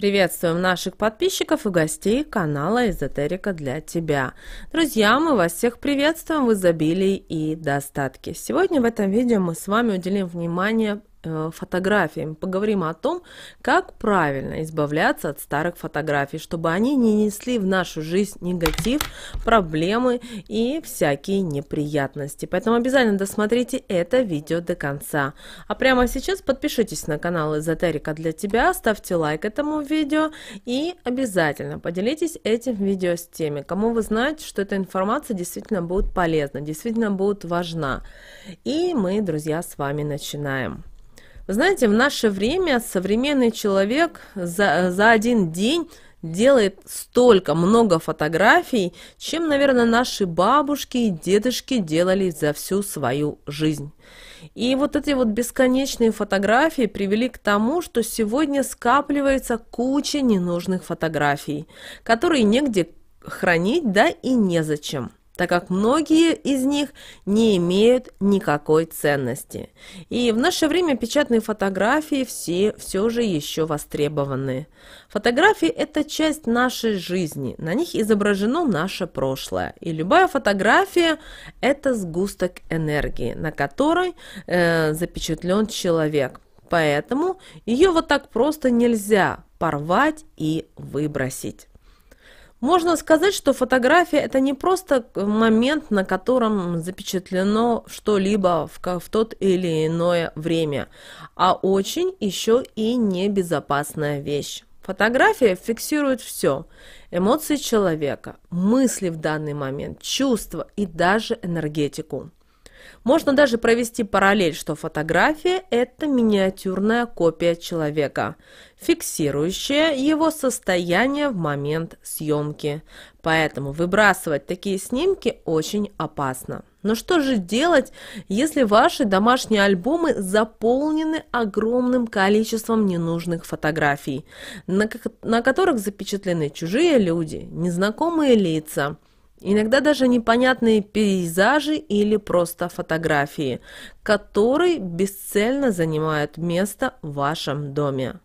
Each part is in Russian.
Приветствуем наших подписчиков и гостей канала «Эзотерика для тебя». Друзья, мы вас всех приветствуем в изобилии и достатке. Сегодня в этом видео мы с вами уделим внимание Э, фотографиям Поговорим о том, как правильно избавляться от старых фотографий, чтобы они не несли в нашу жизнь негатив, проблемы и всякие неприятности. Поэтому обязательно досмотрите это видео до конца. А прямо сейчас подпишитесь на канал Эзотерика для тебя, ставьте лайк этому видео и обязательно поделитесь этим видео с теми, кому вы знаете, что эта информация действительно будет полезна, действительно будет важна. И мы, друзья, с вами начинаем знаете, в наше время современный человек за, за один день делает столько много фотографий, чем, наверное, наши бабушки и дедушки делали за всю свою жизнь. И вот эти вот бесконечные фотографии привели к тому, что сегодня скапливается куча ненужных фотографий, которые негде хранить, да и незачем так как многие из них не имеют никакой ценности. И в наше время печатные фотографии все, все же еще востребованы. Фотографии – это часть нашей жизни, на них изображено наше прошлое. И любая фотография – это сгусток энергии, на которой э, запечатлен человек. Поэтому ее вот так просто нельзя порвать и выбросить. Можно сказать, что фотография – это не просто момент, на котором запечатлено что-либо в, в тот или иное время, а очень еще и небезопасная вещь. Фотография фиксирует все – эмоции человека, мысли в данный момент, чувства и даже энергетику. Можно даже провести параллель, что фотография – это миниатюрная копия человека, фиксирующая его состояние в момент съемки. Поэтому выбрасывать такие снимки очень опасно. Но что же делать, если ваши домашние альбомы заполнены огромным количеством ненужных фотографий, на, на которых запечатлены чужие люди, незнакомые лица – Иногда даже непонятные пейзажи или просто фотографии, которые бесцельно занимают место в вашем доме.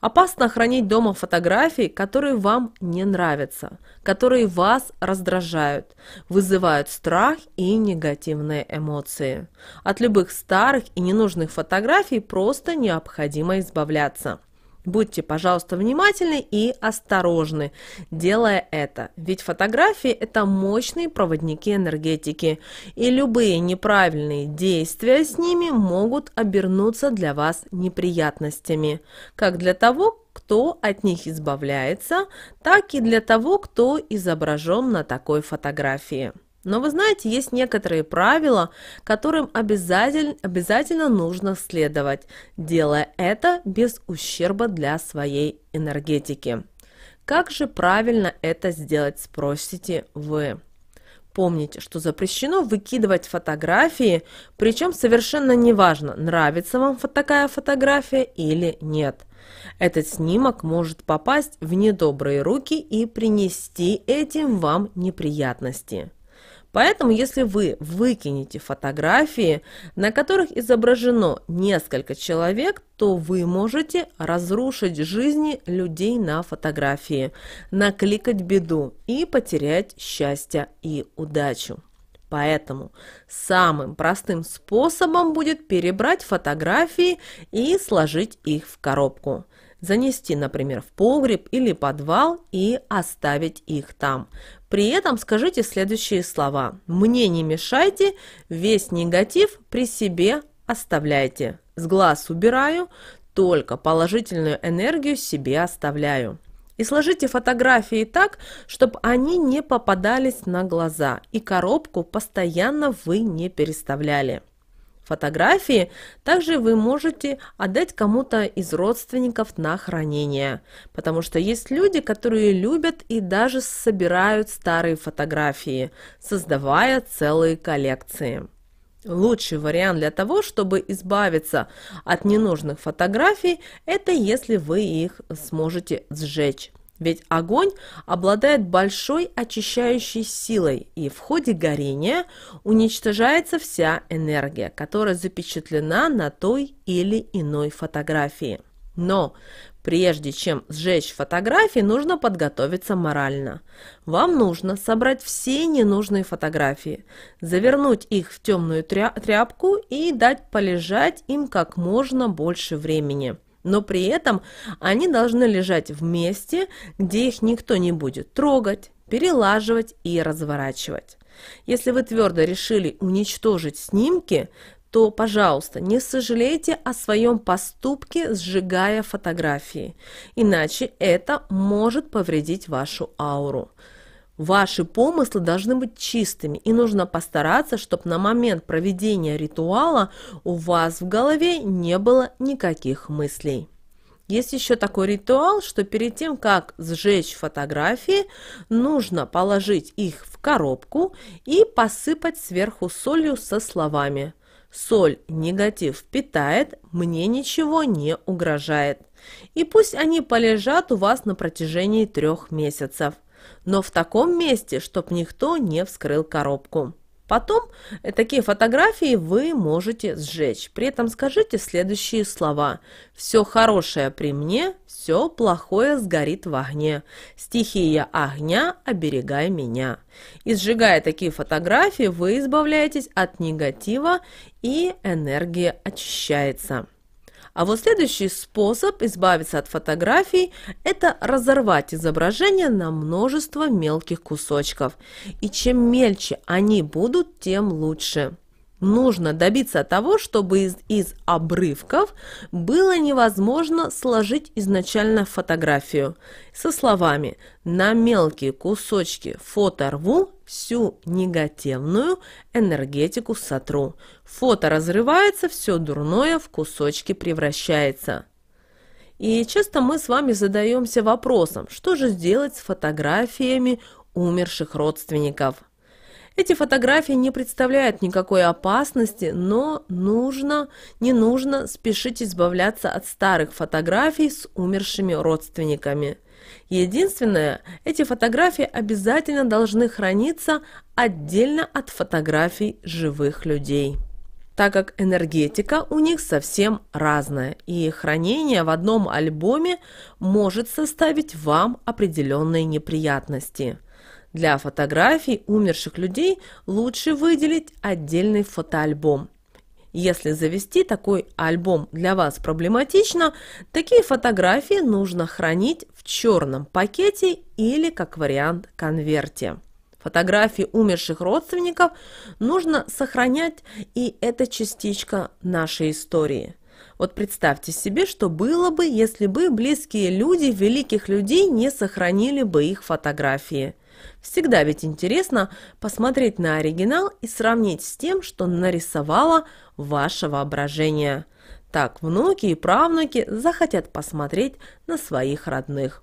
Опасно хранить дома фотографии, которые вам не нравятся, которые вас раздражают, вызывают страх и негативные эмоции. От любых старых и ненужных фотографий просто необходимо избавляться – Будьте, пожалуйста, внимательны и осторожны, делая это. Ведь фотографии – это мощные проводники энергетики, и любые неправильные действия с ними могут обернуться для вас неприятностями, как для того, кто от них избавляется, так и для того, кто изображен на такой фотографии. Но вы знаете, есть некоторые правила, которым обязательно, обязательно нужно следовать, делая это без ущерба для своей энергетики. Как же правильно это сделать, спросите вы. Помните, что запрещено выкидывать фотографии, причем совершенно неважно, нравится вам такая фотография или нет. Этот снимок может попасть в недобрые руки и принести этим вам неприятности. Поэтому, если вы выкинете фотографии, на которых изображено несколько человек, то вы можете разрушить жизни людей на фотографии, накликать беду и потерять счастье и удачу. Поэтому самым простым способом будет перебрать фотографии и сложить их в коробку. Занести, например, в погреб или подвал и оставить их там. При этом скажите следующие слова. «Мне не мешайте, весь негатив при себе оставляйте. С глаз убираю, только положительную энергию себе оставляю». И сложите фотографии так, чтобы они не попадались на глаза и коробку постоянно вы не переставляли. Фотографии также вы можете отдать кому-то из родственников на хранение, потому что есть люди, которые любят и даже собирают старые фотографии, создавая целые коллекции. Лучший вариант для того, чтобы избавиться от ненужных фотографий, это если вы их сможете сжечь. Ведь огонь обладает большой очищающей силой, и в ходе горения уничтожается вся энергия, которая запечатлена на той или иной фотографии. Но прежде чем сжечь фотографии, нужно подготовиться морально. Вам нужно собрать все ненужные фотографии, завернуть их в темную тряпку и дать полежать им как можно больше времени – но при этом они должны лежать вместе, где их никто не будет трогать, перелаживать и разворачивать. Если вы твердо решили уничтожить снимки, то, пожалуйста, не сожалейте о своем поступке, сжигая фотографии, иначе это может повредить вашу ауру. Ваши помыслы должны быть чистыми, и нужно постараться, чтобы на момент проведения ритуала у вас в голове не было никаких мыслей. Есть еще такой ритуал, что перед тем, как сжечь фотографии, нужно положить их в коробку и посыпать сверху солью со словами «Соль негатив питает, мне ничего не угрожает». И пусть они полежат у вас на протяжении трех месяцев – но в таком месте, чтоб никто не вскрыл коробку. Потом э, такие фотографии вы можете сжечь. При этом скажите следующие слова. «Все хорошее при мне, все плохое сгорит в огне. Стихия огня, оберегай меня». И сжигая такие фотографии, вы избавляетесь от негатива и энергия очищается. А вот следующий способ избавиться от фотографий – это разорвать изображение на множество мелких кусочков. И чем мельче они будут, тем лучше. Нужно добиться того, чтобы из, из обрывков было невозможно сложить изначально фотографию. Со словами «на мелкие кусочки фото рву, всю негативную энергетику сотру. Фото разрывается, все дурное в кусочки превращается». И часто мы с вами задаемся вопросом, что же сделать с фотографиями умерших родственников – эти фотографии не представляют никакой опасности, но нужно, не нужно спешить избавляться от старых фотографий с умершими родственниками. Единственное, эти фотографии обязательно должны храниться отдельно от фотографий живых людей так как энергетика у них совсем разная, и хранение в одном альбоме может составить вам определенные неприятности. Для фотографий умерших людей лучше выделить отдельный фотоальбом. Если завести такой альбом для вас проблематично, такие фотографии нужно хранить в черном пакете или, как вариант, конверте. Фотографии умерших родственников нужно сохранять, и это частичка нашей истории. Вот представьте себе, что было бы, если бы близкие люди великих людей не сохранили бы их фотографии. Всегда ведь интересно посмотреть на оригинал и сравнить с тем, что нарисовало ваше воображение. Так внуки и правнуки захотят посмотреть на своих родных.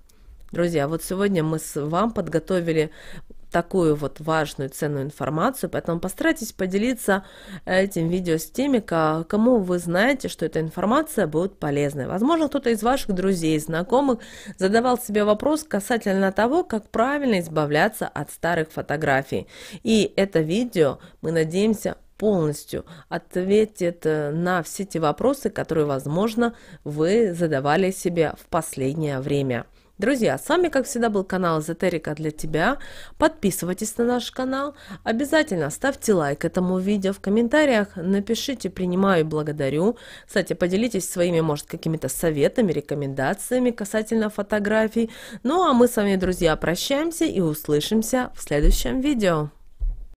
Друзья, вот сегодня мы с вам подготовили такую вот важную, ценную информацию, поэтому постарайтесь поделиться э, этим видео с теми, кому вы знаете, что эта информация будет полезной. Возможно, кто-то из ваших друзей, знакомых задавал себе вопрос касательно того, как правильно избавляться от старых фотографий. И это видео, мы надеемся, полностью ответит э, на все те вопросы, которые, возможно, вы задавали себе в последнее время. Друзья, с вами, как всегда, был канал Эзотерика для тебя. Подписывайтесь на наш канал. Обязательно ставьте лайк этому видео. В комментариях напишите «принимаю и благодарю». Кстати, поделитесь своими, может, какими-то советами, рекомендациями касательно фотографий. Ну, а мы с вами, друзья, прощаемся и услышимся в следующем видео.